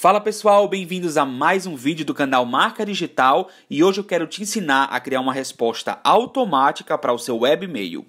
Fala pessoal, bem-vindos a mais um vídeo do canal Marca Digital e hoje eu quero te ensinar a criar uma resposta automática para o seu webmail.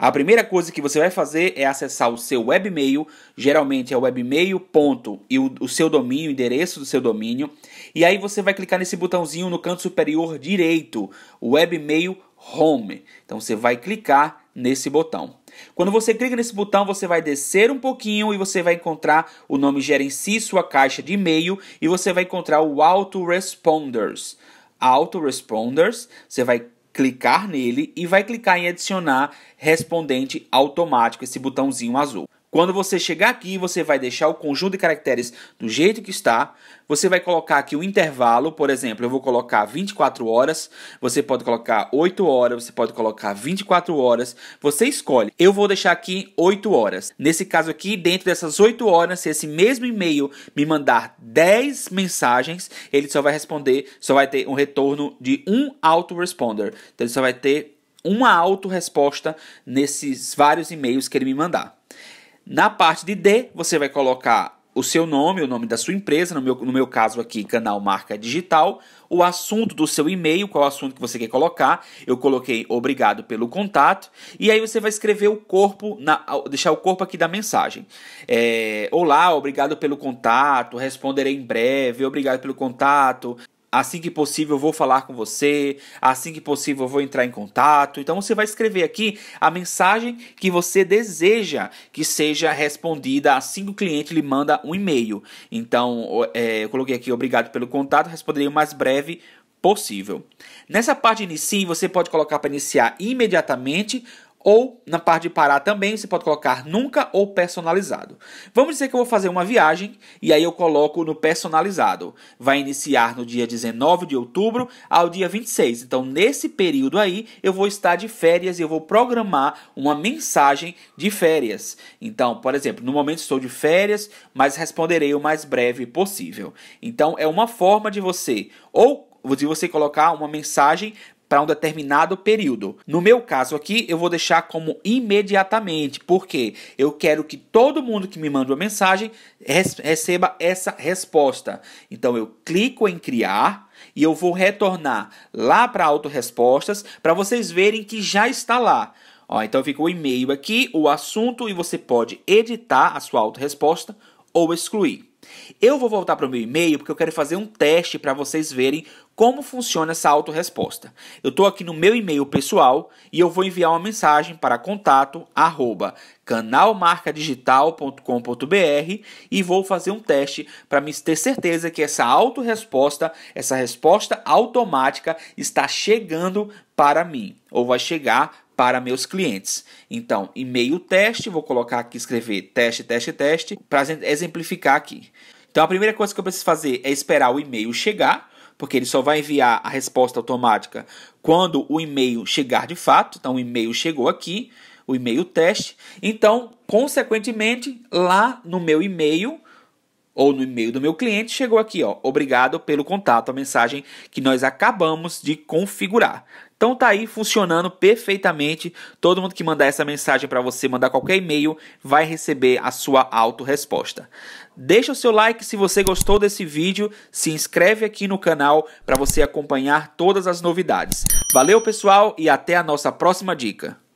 A primeira coisa que você vai fazer é acessar o seu webmail, geralmente é webmail. Ponto, e o, o seu domínio, o endereço do seu domínio. E aí você vai clicar nesse botãozinho no canto superior direito, webmail home. Então você vai clicar nesse botão. Quando você clica nesse botão, você vai descer um pouquinho e você vai encontrar o nome gerencie sua caixa de e-mail e você vai encontrar o autoresponders. Autoresponders, você vai clicar nele e vai clicar em adicionar respondente automático, esse botãozinho azul. Quando você chegar aqui, você vai deixar o conjunto de caracteres do jeito que está. Você vai colocar aqui o intervalo, por exemplo, eu vou colocar 24 horas, você pode colocar 8 horas, você pode colocar 24 horas, você escolhe. Eu vou deixar aqui 8 horas. Nesse caso aqui, dentro dessas 8 horas, se esse mesmo e-mail me mandar 10 mensagens, ele só vai responder, só vai ter um retorno de um autoresponder. Então ele só vai ter uma autoresposta nesses vários e-mails que ele me mandar. Na parte de D, você vai colocar o seu nome, o nome da sua empresa, no meu, no meu caso aqui, canal Marca Digital, o assunto do seu e-mail, qual o assunto que você quer colocar. Eu coloquei obrigado pelo contato, e aí você vai escrever o corpo, na, deixar o corpo aqui da mensagem. É, Olá, obrigado pelo contato, responderei em breve, obrigado pelo contato. Assim que possível, eu vou falar com você. Assim que possível, eu vou entrar em contato. Então, você vai escrever aqui a mensagem que você deseja que seja respondida assim que o cliente lhe manda um e-mail. Então, é, eu coloquei aqui obrigado pelo contato, responderei o mais breve possível. Nessa parte inicial você pode colocar para iniciar imediatamente ou, na parte de parar também, você pode colocar nunca ou personalizado. Vamos dizer que eu vou fazer uma viagem e aí eu coloco no personalizado. Vai iniciar no dia 19 de outubro ao dia 26. Então, nesse período aí, eu vou estar de férias e eu vou programar uma mensagem de férias. Então, por exemplo, no momento estou de férias, mas responderei o mais breve possível. Então, é uma forma de você ou de você colocar uma mensagem para um determinado período. No meu caso aqui, eu vou deixar como imediatamente, porque eu quero que todo mundo que me manda uma mensagem receba essa resposta. Então eu clico em criar e eu vou retornar lá para autorrespostas para vocês verem que já está lá. Ó, então ficou o e-mail aqui, o assunto e você pode editar a sua autorresposta ou excluir. Eu vou voltar para o meu e-mail porque eu quero fazer um teste para vocês verem como funciona essa autorresposta. Eu estou aqui no meu e-mail pessoal e eu vou enviar uma mensagem para contato arroba canalmarcadigital.com.br e vou fazer um teste para me ter certeza que essa autorresposta, essa resposta automática está chegando para mim ou vai chegar para meus clientes. Então, e-mail teste, vou colocar aqui, escrever teste, teste, teste, para exemplificar aqui. Então, a primeira coisa que eu preciso fazer é esperar o e-mail chegar, porque ele só vai enviar a resposta automática quando o e-mail chegar de fato. Então, o e-mail chegou aqui, o e-mail teste. Então, consequentemente, lá no meu e-mail, ou no e-mail do meu cliente, chegou aqui, ó, obrigado pelo contato, a mensagem que nós acabamos de configurar. Então tá aí funcionando perfeitamente. Todo mundo que mandar essa mensagem para você, mandar qualquer e-mail, vai receber a sua autorresposta. Deixa o seu like se você gostou desse vídeo, se inscreve aqui no canal para você acompanhar todas as novidades. Valeu, pessoal, e até a nossa próxima dica.